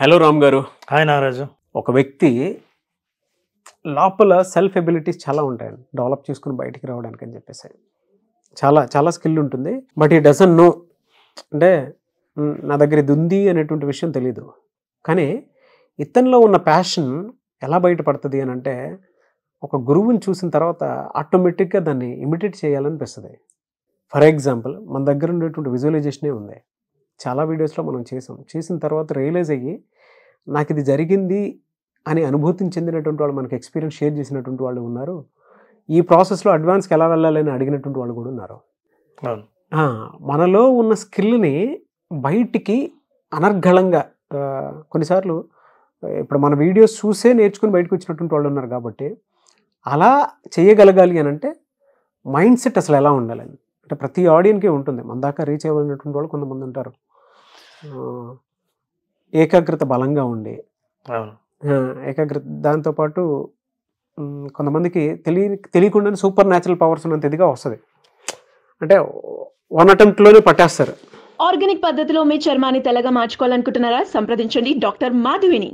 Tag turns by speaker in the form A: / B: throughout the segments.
A: Hello Ram గారు hi నారాజు ఒక వ్యక్తి
B: లోపల సెల్ఫ్ ఎబిలిటీస్ చాలా ఉంటాయండి డెవలప్ చేసుకుని బయటికి రావడానికి అని చెప్పేసి చాలా చాలా స్కిల్ ఉంటుంది బట్ ఈ డజన్ నో అంటే నా దగ్గర ఇది ఉంది అనేటువంటి విషయం తెలీదు కానీ ఇతనిలో ఉన్న ప్యాషన్ ఎలా బయటపడుతుంది అని అంటే ఒక గురువుని చూసిన తర్వాత ఆటోమేటిక్గా దాన్ని ఇమిటేట్ చేయాలనిపిస్తుంది ఫర్ ఎగ్జాంపుల్ మన దగ్గర ఉండేటువంటి విజువలైజేషనే ఉంది చాలా వీడియోస్లో మనం చేసాం చేసిన తర్వాత రియలైజ్ అయ్యి నాకు ఇది జరిగింది అని అనుభూతిని చెందినటువంటి వాళ్ళు మనకు ఎక్స్పీరియన్స్ షేర్ చేసినటువంటి వాళ్ళు ఉన్నారు ఈ ప్రాసెస్లో అడ్వాన్స్కి ఎలా వెళ్ళాలని అడిగినటువంటి వాళ్ళు కూడా ఉన్నారు మనలో ఉన్న స్కిల్ని బయటికి అనర్ఘళంగా కొన్నిసార్లు ఇప్పుడు మన వీడియోస్ చూసే నేర్చుకుని బయటకు వచ్చినటువంటి వాళ్ళు ఉన్నారు కాబట్టి అలా చేయగలగాలి అని అంటే మైండ్ సెట్ అసలు ఎలా ఉండాలని అంటే ప్రతి ఆడియన్కే ఉంటుంది మన దాకా రీచ్ అయ్యేటువంటి వాళ్ళు కొంతమంది ఉంటారు ఏకాగ్రత బలంగా ఉండి ఏకాగ్రత దాంతోపాటు కొంతమందికి తెలియ తెలియకుండానే సూపర్ న్యాచురల్ పవర్స్ ఉన్నంత ఇదిగా వస్తుంది అంటే వన్ అటెంప్ట్లోనే పట్టేస్తారు ఆర్గానిక్ పద్ధతిలో మీ చర్మాన్ని తెల్లగా మార్చుకోవాలనుకుంటున్నారా సంప్రదించండి డాక్టర్ మాధవిని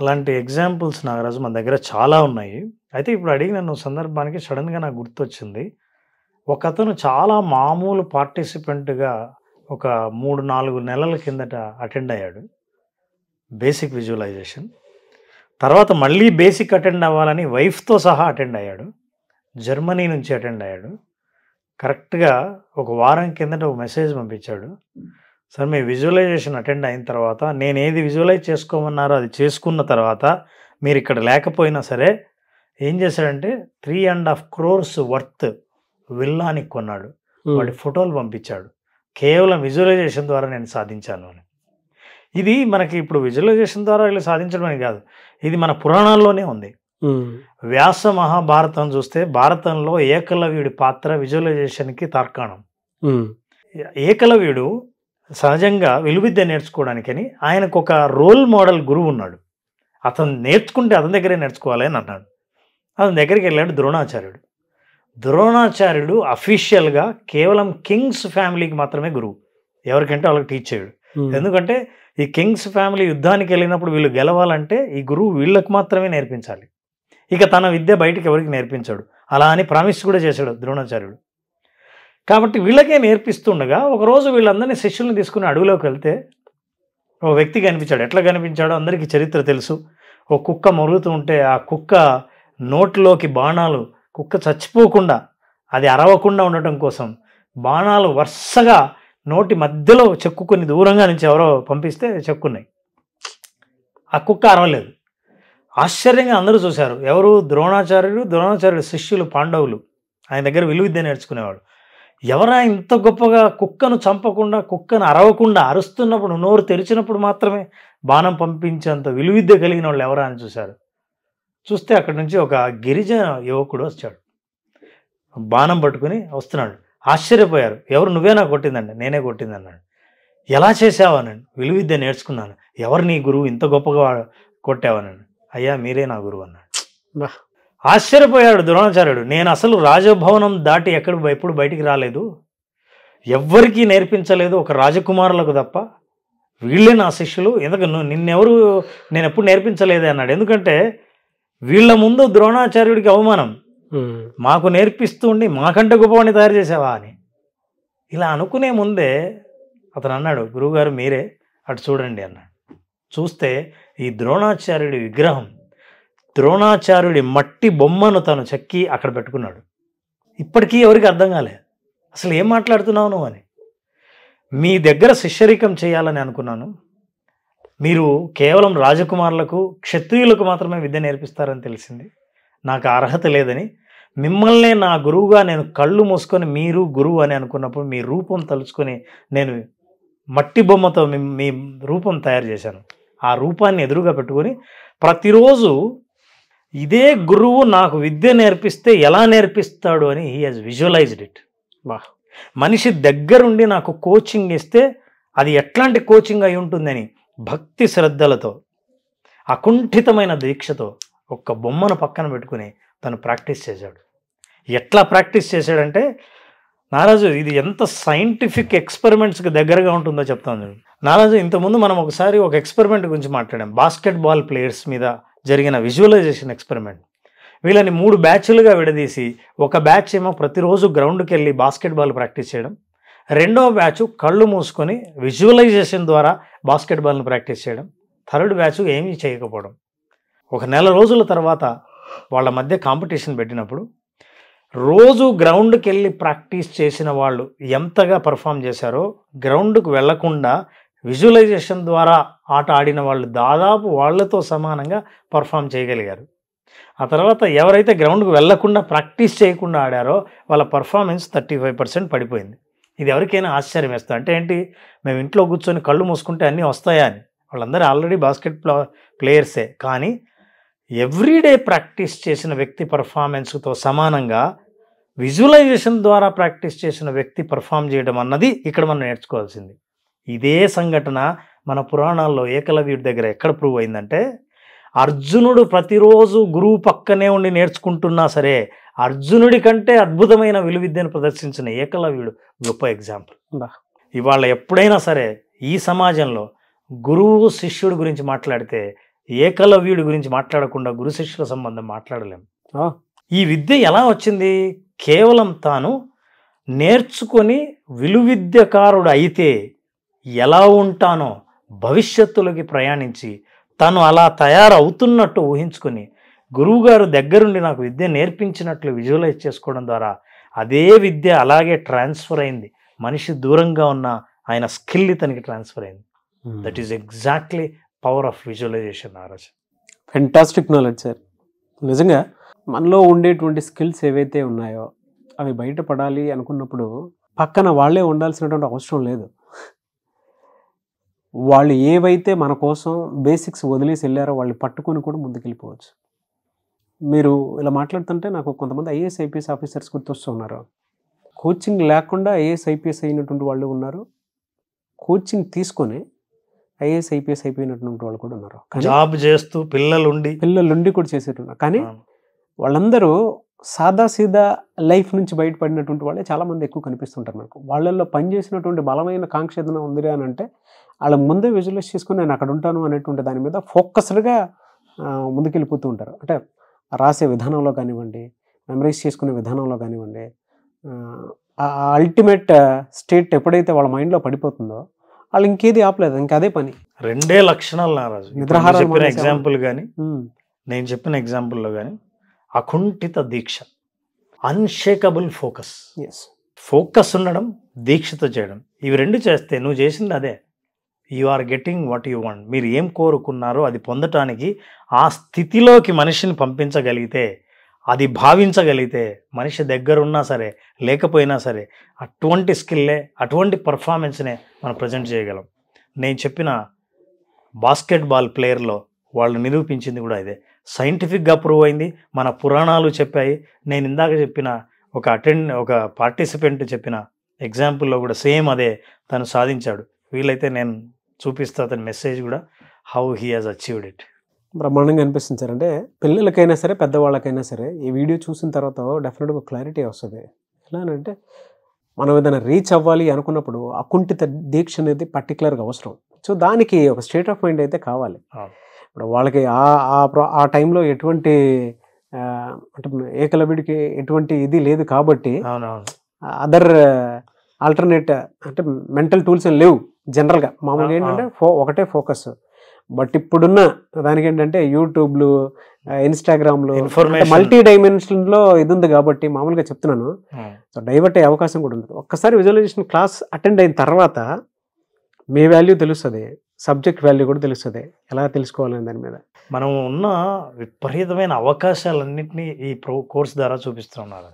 A: అలాంటి ఎగ్జాంపుల్స్ నాగరాజు మన దగ్గర చాలా ఉన్నాయి అయితే ఇప్పుడు అడిగిన సందర్భానికి సడన్గా నాకు గుర్తొచ్చింది ఒక అతను చాలా మామూలు పార్టిసిపెంట్గా ఒక మూడు నాలుగు నెలల కిందట అటెండ్ అయ్యాడు బేసిక్ విజువలైజేషన్ తర్వాత మళ్ళీ బేసిక్ అటెండ్ అవ్వాలని వైఫ్తో సహా అటెండ్ అయ్యాడు జర్మనీ నుంచి అటెండ్ అయ్యాడు కరెక్ట్గా ఒక వారం కిందట ఒక మెసేజ్ పంపించాడు సార్ మీ విజువలైజేషన్ అటెండ్ అయిన తర్వాత నేను ఏది విజువలైజ్ చేసుకోమన్నారో అది చేసుకున్న తర్వాత మీరు ఇక్కడ లేకపోయినా సరే ఏం చేశాడంటే three and half crores worth విల్లాని కొన్నాడు వాటి ఫోటోలు పంపించాడు కేవలం విజువలైజేషన్ ద్వారా నేను సాధించాను అని ఇది మనకి ఇప్పుడు విజువలైజేషన్ ద్వారా ఇలా సాధించడం అని కాదు ఇది మన పురాణాల్లోనే ఉంది వ్యాస మహాభారతం చూస్తే భారతంలో ఏకలవ్యుడి పాత్ర విజువలైజేషన్కి తార్కాణం ఏకలవ్యుడు సహజంగా విలువిద్య నేర్చుకోవడానికని ఆయనకు ఒక రోల్ మోడల్ గురువు ఉన్నాడు అతను నేర్చుకుంటే అతని దగ్గరే నేర్చుకోవాలి అని అన్నాడు అతని దగ్గరికి వెళ్ళాడు ద్రోణాచార్యుడు ద్రోణాచార్యుడు అఫీషియల్గా కేవలం కింగ్స్ ఫ్యామిలీకి మాత్రమే గురువు ఎవరికంటే వాళ్ళకి టీచ్ చేయడు hmm. ఎందుకంటే ఈ కింగ్స్ ఫ్యామిలీ యుద్ధానికి వెళ్ళినప్పుడు వీళ్ళు గెలవాలంటే ఈ గురువు వీళ్ళకి మాత్రమే నేర్పించాలి ఇక తన విద్య బయటకు ఎవరికి నేర్పించాడు అలా అని ప్రామిస్ కూడా చేశాడు ద్రోణాచార్యుడు కాబట్టి వీళ్ళకే నేర్పిస్తుండగా ఒకరోజు వీళ్ళందరినీ శిష్యుల్ని తీసుకుని అడవిలోకి వెళ్తే ఓ వ్యక్తి కనిపించాడు ఎట్లా కనిపించాడో అందరికీ చరిత్ర తెలుసు ఓ కుక్క మరుగుతూ ఉంటే ఆ కుక్క నోట్లోకి బాణాలు కుక్క చచ్చిపోకుండా అది అరవకుండా ఉండటం కోసం బాణాలు వరుసగా నోటి మధ్యలో చెక్కుకొని దూరంగా నుంచి ఎవరో పంపిస్తే చెక్కున్నాయి ఆ కుక్క అరవలేదు ఆశ్చర్యంగా అందరూ చూశారు ఎవరు ద్రోణాచార్యుడు ద్రోణాచార్యుడు శిష్యులు పాండవులు ఆయన దగ్గర విలువిద్య విద్య నేర్చుకునేవాడు ఎవరా ఇంత గొప్పగా కుక్కను చంపకుండా కుక్కను అరవకుండా అరుస్తున్నప్పుడు నోరు తెరిచినప్పుడు మాత్రమే బాణం పంపించేంత విలువిద్య కలిగిన వాళ్ళు ఎవరా అని చూశారు చూస్తే అక్కడి నుంచి ఒక గిరిజన యువకుడు వచ్చాడు బాణం పట్టుకుని వస్తున్నాడు ఆశ్చర్యపోయారు ఎవరు నువ్వేనా కొట్టిందండి నేనే కొట్టిందన్నాడు ఎలా చేసావనండి విలువిద్య నేర్చుకున్నాను ఎవరు నీ గురువు ఇంత గొప్పగా కొట్టావనండి అయ్యా మీరే నా గురువు అన్నాడు ఆశ్చర్యపోయాడు ద్రోణాచార్యుడు నేను అసలు రాజభవనం దాటి ఎక్కడ ఎప్పుడు బయటికి రాలేదు ఎవ్వరికీ నేర్పించలేదు ఒక రాజకుమారులకు తప్ప వీళ్ళే నా శిష్యులు ఎందుకు నిన్నెవరు నేను ఎప్పుడు నేర్పించలేదే అన్నాడు ఎందుకంటే వీళ్ళ ముందు ద్రోణాచార్యుడికి అవమానం మాకు నేర్పిస్తూ ఉండి మాకంటే గొప్పవాడిని తయారు చేసావా అని ఇలా అనుకునే ముందే అతను అన్నాడు గురువుగారు మీరే అటు చూడండి అన్నాడు చూస్తే ఈ ద్రోణాచార్యుడి విగ్రహం ద్రోణాచార్యుడి మట్టి బొమ్మను తను చెక్కి అక్కడ పెట్టుకున్నాడు ఇప్పటికీ ఎవరికి అర్థం కాలే అసలు ఏం మాట్లాడుతున్నావు నువ్వు అని మీ దగ్గర శిష్యరికం చేయాలని అనుకున్నాను మీరు కేవలం రాజకుమారులకు క్షత్రియులకు మాత్రమే విద్య నేర్పిస్తారని తెలిసింది నాకు అర్హత లేదని మిమ్మల్నే నా గురువుగా నేను కళ్ళు మూసుకొని మీరు గురువు అని అనుకున్నప్పుడు మీ రూపం తలుచుకొని నేను మట్టి బొమ్మతో మీ రూపం తయారు చేశాను ఆ రూపాన్ని ఎదురుగా పెట్టుకొని ప్రతిరోజు ఇదే గురువు నాకు విద్య నేర్పిస్తే ఎలా నేర్పిస్తాడు అని హీ హాజ్ విజువలైజ్డ్ ఇట్ వాహ్ మనిషి దగ్గరుండి నాకు కోచింగ్ ఇస్తే అది ఎట్లాంటి కోచింగ్ అయి ఉంటుందని భక్తి శ్రద్ధలతో అకుంఠితమైన దీక్షతో ఒక్క బొమ్మను పక్కన పెట్టుకుని తను ప్రాక్టీస్ చేశాడు ఎట్లా ప్రాక్టీస్ చేశాడంటే నారాజు ఇది ఎంత సైంటిఫిక్ ఎక్స్పెరిమెంట్స్కి దగ్గరగా ఉంటుందో చెప్తాను నారాజు ఇంతకుముందు మనం ఒకసారి ఒక ఎక్స్పెరిమెంట్ గురించి మాట్లాడాం బాస్కెట్ బాల్ ప్లేయర్స్ మీద జరిగిన విజువలైజేషన్ ఎక్స్పెరిమెంట్ వీళ్ళని మూడు బ్యాచ్లుగా విడదీసి ఒక బ్యాచ్ ఏమో ప్రతిరోజు గ్రౌండ్కి వెళ్ళి బాస్కెట్ బాల్ ప్రాక్టీస్ చేయడం రెండో బ్యాచ్ కళ్ళు మూసుకొని విజువలైజేషన్ ద్వారా బాస్కెట్బాల్ని ప్రాక్టీస్ చేయడం థర్డ్ బ్యాచ్ ఏమీ చేయకపోవడం ఒక నెల రోజుల తర్వాత వాళ్ళ మధ్య కాంపిటీషన్ పెట్టినప్పుడు రోజు గ్రౌండ్కి వెళ్ళి ప్రాక్టీస్ చేసిన వాళ్ళు ఎంతగా పర్ఫామ్ చేశారో గ్రౌండ్కు వెళ్లకుండా విజువలైజేషన్ ద్వారా ఆట ఆడిన వాళ్ళు దాదాపు వాళ్లతో సమానంగా పర్ఫామ్ చేయగలిగారు ఆ తర్వాత ఎవరైతే గ్రౌండ్కు వెళ్లకుండా ప్రాక్టీస్ చేయకుండా ఆడారో వాళ్ళ పర్ఫార్మెన్స్ థర్టీ ఫైవ్ పర్సెంట్ పడిపోయింది ఇది ఎవరికైనా ఆశ్చర్యం వేస్తాం అంటే ఏంటి మేము ఇంట్లో కూర్చొని కళ్ళు మూసుకుంటే అన్నీ వస్తాయా అని వాళ్ళందరూ ఆల్రెడీ బాస్కెట్ ప్లేయర్సే కానీ ఎవ్రీడే ప్రాక్టీస్ చేసిన వ్యక్తి పర్ఫార్మెన్స్తో సమానంగా విజువలైజేషన్ ద్వారా ప్రాక్టీస్ చేసిన వ్యక్తి పర్ఫామ్ చేయడం అన్నది ఇక్కడ మనం నేర్చుకోవాల్సింది ఇదే సంఘటన మన పురాణాల్లో ఏకలవ్యుడి దగ్గర ఎక్కడ ప్రూవ్ అయిందంటే అర్జునుడు ప్రతిరోజు గురువు పక్కనే ఉండి నేర్చుకుంటున్నా సరే అర్జునుడి కంటే అద్భుతమైన విలువిద్యను ప్రదర్శించిన ఏకలవ్యుడు గొప్ప ఎగ్జాంపుల్ ఇవాళ ఎప్పుడైనా సరే ఈ సమాజంలో గురువు శిష్యుడి గురించి మాట్లాడితే ఏకలవ్యుడి గురించి మాట్లాడకుండా గురు శిష్యుల సంబంధం మాట్లాడలేము ఈ విద్య ఎలా వచ్చింది కేవలం తాను నేర్చుకొని విలువిద్యకారుడు అయితే ఎలా ఉంటానో భవిష్యత్తులోకి ప్రయాణించి తను అలా తయారవుతున్నట్టు ఊహించుకుని గురువుగారు దగ్గరుండి నాకు విద్య నేర్పించినట్లు విజువలైజ్ చేసుకోవడం ద్వారా అదే విద్య అలాగే ట్రాన్స్ఫర్ అయింది మనిషి దూరంగా ఉన్న ఆయన స్కిల్ ఇతనికి ట్రాన్స్ఫర్ అయింది that is exactly power of visualization నారాజ్
B: ఫెంటాస్టిక్ నాలెడ్జ్ సార్ నిజంగా మనలో ఉండేటువంటి స్కిల్స్ ఏవైతే ఉన్నాయో అవి బయటపడాలి అనుకున్నప్పుడు పక్కన వాళ్ళే ఉండాల్సినటువంటి అవసరం లేదు వాళ్ళు ఏవైతే మన కోసం బేసిక్స్ వదిలేసి వెళ్ళారో వాళ్ళు పట్టుకొని కూడా ముందుకెళ్ళిపోవచ్చు మీరు ఇలా మాట్లాడుతుంటే నాకు కొంతమంది ఐఏఎస్ ఐపీఎస్ ఆఫీసర్స్ గుర్తొస్తున్నారు కోచింగ్ లేకుండా ఐఏఎస్ ఐపీఎస్ అయినటువంటి వాళ్ళు ఉన్నారు కోచింగ్ తీసుకొని ఐఏఎస్ ఐపీఎస్ అయిపోయినటువంటి వాళ్ళు కూడా ఉన్నారు
A: జాబ్ చేస్తూ పిల్లలుండి
B: పిల్లలుండి కూడా చేసేటున్నారు కానీ వాళ్ళందరూ సాదా సీదా లైఫ్ నుంచి బయటపడినటువంటి వాళ్ళే చాలామంది ఎక్కువ కనిపిస్తుంటారు మనకు వాళ్ళల్లో పనిచేసినటువంటి బలమైన కాంక్ష ఏదైనా ఉందిరా అని అంటే వాళ్ళ ముందే విజువలైజ్ చేసుకుని నేను అక్కడ ఉంటాను అనేటువంటి దాని మీద ఫోకస్డ్గా ముందుకెళ్ళిపోతూ ఉంటారు అంటే రాసే విధానంలో కానివ్వండి మెమరీస్ చేసుకునే విధానంలో కానివ్వండి ఆ అల్టిమేట్ స్టేట్ ఎప్పుడైతే వాళ్ళ మైండ్లో పడిపోతుందో వాళ్ళు ఇంకేది ఆపలేదు ఇంకా అదే
A: పని రెండే లక్షణాలు నారాజు నిద్రహారం ఎగ్జాంపుల్ కానీ నేను చెప్పిన ఎగ్జాంపుల్లో కానీ అకుంఠిత దీక్ష అన్షేకబుల్ ఫోకస్ ఫోకస్ ఉండడం దీక్షతో చేయడం ఇవి రెండు చేస్తే నువ్వు చేసింది అదే you are getting what you want మీరు ఏం కోరుకున్నారో అది పొందటానికి ఆ స్థితిలోకి మనిషిని పంపించగలిగితే అది భావించగలిగితే మనిషి దగ్గర ఉన్నా సరే లేకపోయినా సరే అటువంటి స్కిల్లే అటువంటి పర్ఫార్మెన్స్నే మనం ప్రజెంట్ చేయగలం నేను చెప్పిన బాస్కెట్బాల్ ప్లేయర్లో వాళ్ళు నిరూపించింది కూడా ఇదే సైంటిఫిక్గా ప్రూవ్ అయింది మన పురాణాలు చెప్పాయి నేను ఇందాక చెప్పిన ఒక అటెండ్ ఒక పార్టిసిపెంట్ చెప్పిన ఎగ్జాంపుల్లో కూడా సేమ్ అదే తను సాధించాడు వీలైతే నేను చూపిస్తా అతని మెసేజ్ కూడా how he has achieved it
B: బ్రహ్మాండంగా అనిపిస్తుంది సార్ అంటే పిల్లలకైనా సరే పెద్దవాళ్ళకైనా సరే ఈ వీడియో చూసిన తర్వాత డెఫినెట్గా క్లారిటీ వస్తుంది ఎలా అంటే మనం ఏదైనా రీచ్ అవ్వాలి అనుకున్నప్పుడు అకుంఠిత దీక్ష అనేది పర్టికులర్గా అవసరం సో దానికి ఒక స్టేట్ ఆఫ్ మైండ్ అయితే కావాలి ఇప్పుడు వాళ్ళకి ఆ ఆ టైంలో ఎటువంటి అంటే ఏకలవ్యుడికి ఎటువంటి ఇది లేదు కాబట్టి అదర్ ఆల్టర్నేట్ అంటే మెంటల్ టూల్స్ ఏం లేవు జనరల్గా మామూలుగా ఏంటంటే ఫో ఒకటే ఫోకస్ బట్ ఇప్పుడున్న దానికి ఏంటంటే యూట్యూబ్లు ఇన్స్టాగ్రామ్లు మల్టీ డైమెన్షన్లో ఇది ఉంది కాబట్టి మామూలుగా చెప్తున్నాను సో డైవర్ట్ అయ్యే అవకాశం కూడా ఉంటుంది ఒక్కసారి విజువలైజేషన్ క్లాస్ అటెండ్ అయిన తర్వాత మీ వాల్యూ తెలుస్తుంది సబ్జెక్ట్ వాల్యూ కూడా తెలుస్తుంది ఎలా తెలుసుకోవాలని దాని మీద
A: మనం ఉన్న విపరీతమైన అవకాశాలన్నింటినీ ఈ ప్రో కోర్స్ ద్వారా చూపిస్తున్నారు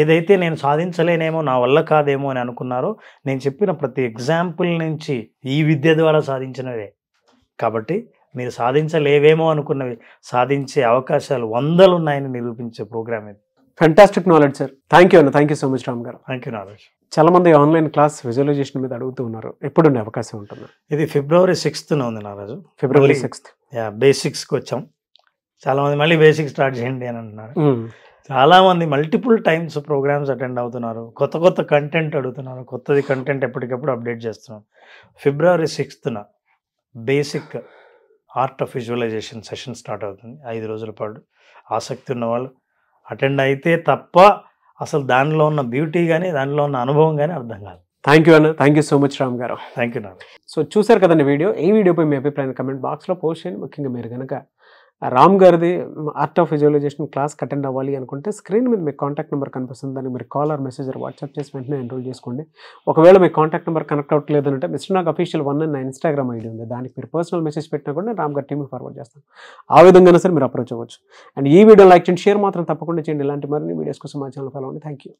A: ఏదైతే నేను సాధించలేనేమో నా వల్ల కాదేమో అని అనుకున్నారో నేను చెప్పిన ప్రతి ఎగ్జాంపుల్ నుంచి ఈ విద్య ద్వారా సాధించినవే కాబట్టి మీరు సాధించలేవేమో అనుకున్నవి సాధించే అవకాశాలు వందలు ఉన్నాయని నిరూపించే ప్రోగ్రామ్ ఇది
B: fantastic knowledge sir thank you అన్న thank you so much Ram garu thank you knowledge చాలామంది ఆన్లైన్ క్లాస్ విజువలైజేషన్ మీద అడుగుతూ ఉన్నారు ఎప్పుడు ఉండే అవకాశం ఉంటుంది
A: ఇది ఫిబ్రవరి సిక్స్త్న ఉంది నారాజు ఫిబ్రవరి సిక్స్త్ యా బేసిక్స్కి వచ్చాం చాలామంది మళ్ళీ బేసిక్స్ స్టార్ట్ చేయండి అని అంటున్నారు చాలా మంది మల్టిపుల్ టైమ్స్ ప్రోగ్రామ్స్ అటెండ్ అవుతున్నారు కొత్త కొత్త కంటెంట్ అడుగుతున్నారు కొత్తది కంటెంట్ ఎప్పటికప్పుడు అప్డేట్ చేస్తున్నాం ఫిబ్రవరి సిక్స్త్న basic art of visualization session start అవుతుంది ఐదు రోజుల పాటు ఆసక్తి ఉన్నవాళ్ళు అటెండ్ అయితే తప్ప అసలు దానిలో ఉన్న బ్యూటీ కానీ దానిలో ఉన్న అనుభవం కానీ అర్థం కాదు
B: థ్యాంక్ యూ అన్న thank you so much Ram garu thank you so చూసారు కదండి వీడియో ఈ వీడియోపై మీ అభిప్రాయం కమెంట్ బాక్స్లో పోస్ట్ చేయండి ముఖ్యంగా మీరు కనుక రామ్ గారిది art of visualization class attend అవ్వాలి అనుకుంటే స్క్రీన్ మీద మీకు కాంటాక్ట్ నెంబర్ కనిపిస్తుంది దానికి మీరు call or message or WhatsApp చేసి వెంటనే ఎన్రోల్ చేసుకోండి ఒకవేళ మీ కాంటాక్ట్ నెంబర్ కనెక్ట్ అవ్వట్లేదు అంటే మిస్టర్ నాకు అఫీషియల్ వన్ అని నా ఇన్స్టాగ్రామ్ ఐడి ఉంది దానికి మీరు పర్సనల్ మెసేజ్ పెట్టినా కూడా రామ్ గారి టీమ్కి ఫార్వర్డ్ చేస్తాను ఆ విధంగానే సరే మీరు అప్రోచ్ అవ్వచ్చు అండ్ ఈ వీడియో లైక్ చేయండి షేర్ మాత్రం తప్పకుండా చేయండి ఇలాంటి మరిన్ని వీడియోస్ కోసం మా ఛానల్ ఫాలో అవ్వండి థ్యాంక్ యూ